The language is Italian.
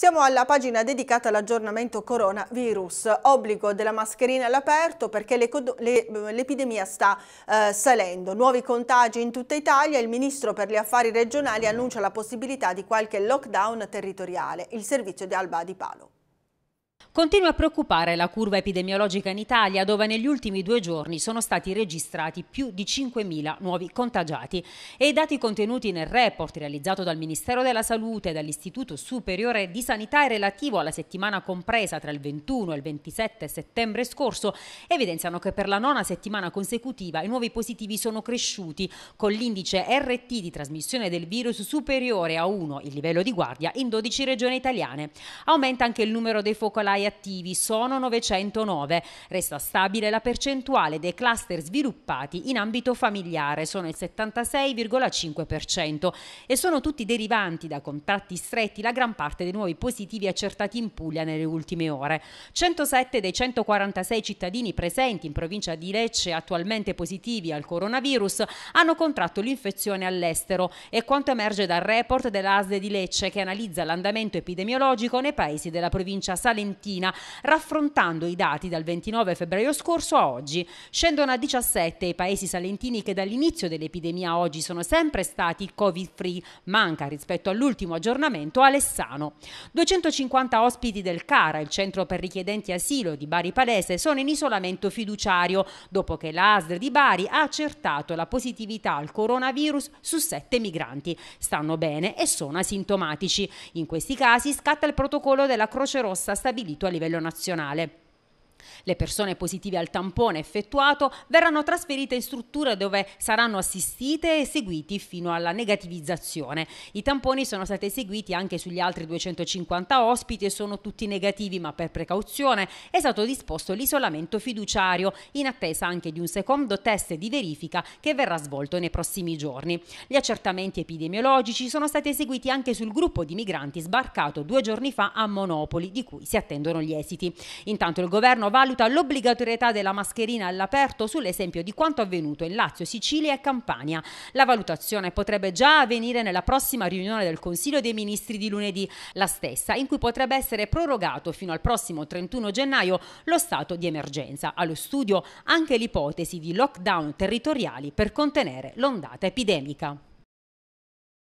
Siamo alla pagina dedicata all'aggiornamento coronavirus, obbligo della mascherina all'aperto perché eh, l'epidemia sta eh, salendo, nuovi contagi in tutta Italia, il ministro per gli affari regionali annuncia la possibilità di qualche lockdown territoriale, il servizio di Alba di Palo. Continua a preoccupare la curva epidemiologica in Italia, dove negli ultimi due giorni sono stati registrati più di 5.000 nuovi contagiati. E i dati contenuti nel report realizzato dal Ministero della Salute e dall'Istituto Superiore di Sanità e relativo alla settimana compresa tra il 21 e il 27 settembre scorso evidenziano che per la nona settimana consecutiva i nuovi positivi sono cresciuti, con l'indice RT di trasmissione del virus superiore a 1, il livello di guardia, in 12 regioni italiane. Aumenta anche il numero dei focolai ospedalai attivi sono 909. Resta stabile la percentuale dei cluster sviluppati in ambito familiare, sono il 76,5% e sono tutti derivanti da contatti stretti la gran parte dei nuovi positivi accertati in Puglia nelle ultime ore. 107 dei 146 cittadini presenti in provincia di Lecce attualmente positivi al coronavirus hanno contratto l'infezione all'estero e quanto emerge dal report dell'ASD di Lecce che analizza l'andamento epidemiologico nei paesi della provincia salentina trentina, raffrontando i dati dal 29 febbraio scorso a oggi. Scendono a 17 i paesi salentini che dall'inizio dell'epidemia a oggi sono sempre stati covid-free, manca rispetto all'ultimo aggiornamento Alessano. 250 ospiti del CARA, il centro per richiedenti asilo di Bari Palese, sono in isolamento fiduciario dopo che l'ASDR di Bari ha accertato la positività al coronavirus su sette migranti. Stanno bene e sono asintomatici. In questi casi scatta il protocollo della Croce Rossa stabilito stabilito a livello nazionale. Le persone positive al tampone effettuato verranno trasferite in strutture dove saranno assistite e seguiti fino alla negativizzazione. I tamponi sono stati eseguiti anche sugli altri 250 ospiti e sono tutti negativi, ma per precauzione è stato disposto l'isolamento fiduciario in attesa anche di un secondo test di verifica che verrà svolto nei prossimi giorni. Gli accertamenti epidemiologici sono stati eseguiti anche sul gruppo di migranti sbarcato due giorni fa a Monopoli, di cui si attendono gli esiti. Intanto il governo va valuta l'obbligatorietà della mascherina all'aperto sull'esempio di quanto avvenuto in Lazio, Sicilia e Campania. La valutazione potrebbe già avvenire nella prossima riunione del Consiglio dei Ministri di lunedì, la stessa in cui potrebbe essere prorogato fino al prossimo 31 gennaio lo stato di emergenza. Allo studio anche l'ipotesi di lockdown territoriali per contenere l'ondata epidemica.